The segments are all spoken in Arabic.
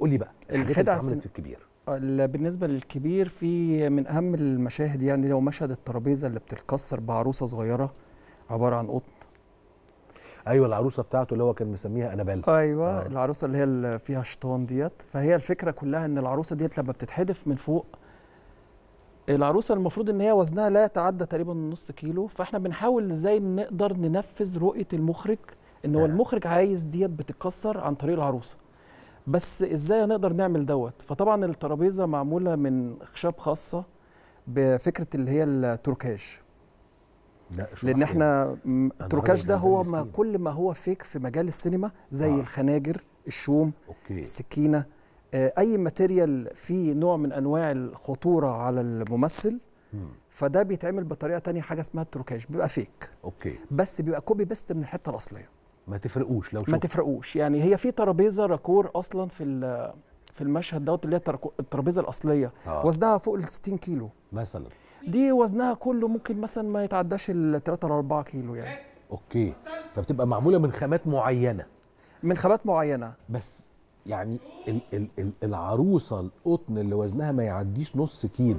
قول لي بقى الخدعه في الكبير آه، بالنسبة للكبير في من أهم المشاهد يعني لو مشهد الترابيزة اللي بتتكسر بعروسة صغيرة عبارة عن قطن ايوه العروسه بتاعته اللي هو كان مسميها انابيل ايوه آه. العروسه اللي هي اللي فيها شيطان ديت فهي الفكره كلها ان العروسه ديت لما بتتحدف من فوق العروسه المفروض ان هي وزنها لا يتعدى تقريبا نص كيلو فاحنا بنحاول ازاي نقدر ننفذ رؤيه المخرج ان هو آه. المخرج عايز ديت بتتكسر عن طريق العروسه بس ازاي هنقدر نعمل دوت فطبعا الترابيزه معموله من خشب خاصه بفكره اللي هي التركاج لا لان احنا التركاج ده هو ما كل ما هو فيك في مجال السينما زي آه. الخناجر الشوم أوكي. السكينه آه اي ماتيريال فيه نوع من انواع الخطوره على الممثل فده بيتعمل بطريقه تانية حاجه اسمها التركاج بيبقى فيك اوكي بس بيبقى كوبي بيست من الحته الاصليه ما تفرقوش لو ما تفرقوش يعني هي في ترابيزه راكور اصلا في في المشهد دوت اللي هي الترابيزه الاصليه آه. وزنها فوق ال 60 كيلو مثلا دي وزنها كله ممكن مثلا ما يتعداش ال 3 ل 4 كيلو يعني اوكي فبتبقى معموله من خامات معينه من خامات معينه بس يعني ال ال ال العروسه القطن اللي وزنها ما يعديش نص كيلو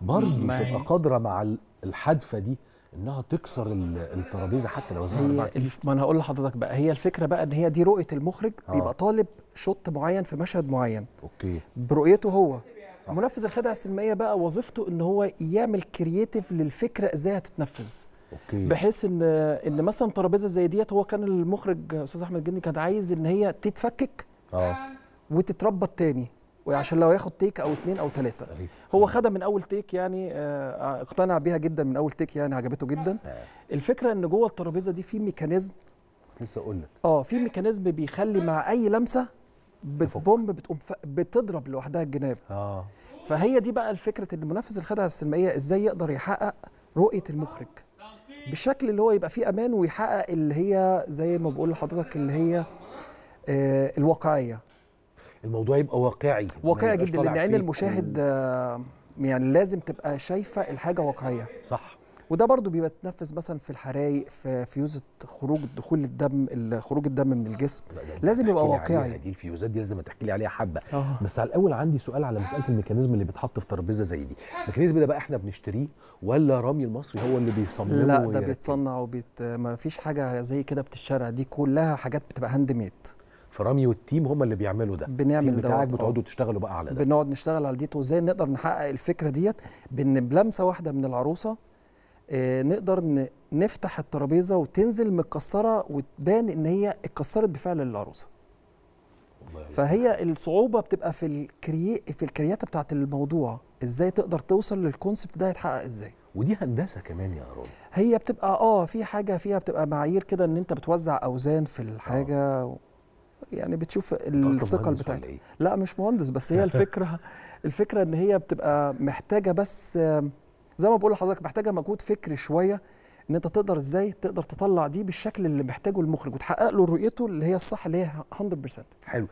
برضه تبقى قادره مع الحدفه دي انها تكسر الترابيزه حتى لو وزنها ما انا هقول لحضرتك بقى هي الفكره بقى ان هي دي رؤيه المخرج آه. بيبقى طالب شوت معين في مشهد معين اوكي برؤيته هو صح. منفذ الخدعه السينمائيه بقى وظيفته ان هو يعمل كرييتيف للفكره ازاي هتتنفذ أوكي. بحيث ان ان مثلا ترابيزه زي ديت هو كان المخرج استاذ احمد جني كان عايز ان هي تتفكك اه وتتربط تاني وعشان لو ياخد تيك او اثنين او ثلاثه هو خدها من اول تيك يعني آه، اقتنع بيها جدا من اول تيك يعني عجبته جدا آه. الفكره ان جوه الترابيزه دي في ميكانيزم لسه اقول لك اه في ميكانيزم بيخلي مع اي لمسه بتبومب بتقوم بتضرب لوحدها الجناب اه فهي دي بقى الفكره ان منافس الخدعه السينمائيه ازاي يقدر يحقق رؤيه المخرج بالشكل اللي هو يبقى فيه امان ويحقق اللي هي زي ما بقول لحضرتك اللي هي آه الواقعيه الموضوع يبقى واقعي واقعي جدا لان عين المشاهد آه، يعني لازم تبقى شايفه الحاجه واقعيه صح وده برضو بيبقى تنفذ مثلا في الحرايق في فيوزة خروج دخول الدم خروج الدم من الجسم لازم يبقى واقعي دي الفيوزات دي لازم تحكي لي عليها حبه أوه. بس على الاول عندي سؤال على مساله الميكانيزم اللي بيتحط في ترابيزه زي دي الميكانيزم ده بقى احنا بنشتريه ولا رامي المصري هو اللي بيصممه لا ده بيتصنع وبيت ما فيش حاجه زي كده بتتشرع دي كلها حاجات بتبقى هاند ميد في رامي والتيم هم اللي بيعملوا ده بنعمل ده بتاعك آه. بتقعدوا تشتغلوا بقى على ده بنقعد نشتغل على ديت وازاي نقدر نحقق الفكره ديت بان بلمسه واحده من العروسه آه نقدر نفتح الترابيزه وتنزل متكسره وتبان ان هي اتكسرت بفعل العروسه فهي الصعوبه بتبقى في الكري في الكرياتة بتاعت الموضوع ازاي تقدر توصل للكونسبت ده هيتحقق ازاي ودي هندسه كمان يا رامي هي بتبقى اه في حاجه فيها بتبقى معايير كده ان انت بتوزع اوزان في الحاجه آه. يعني بتشوف الثقه بتاعتها إيه؟ لا مش مهندس بس هي الفكره الفكره ان هي بتبقى محتاجه بس زي ما بقول لحضرتك محتاجه مجهود فكري شويه ان انت تقدر ازاي تقدر تطلع دي بالشكل اللي محتاجه المخرج وتحقق له رؤيته اللي هي الصح اللي هي 100% حلو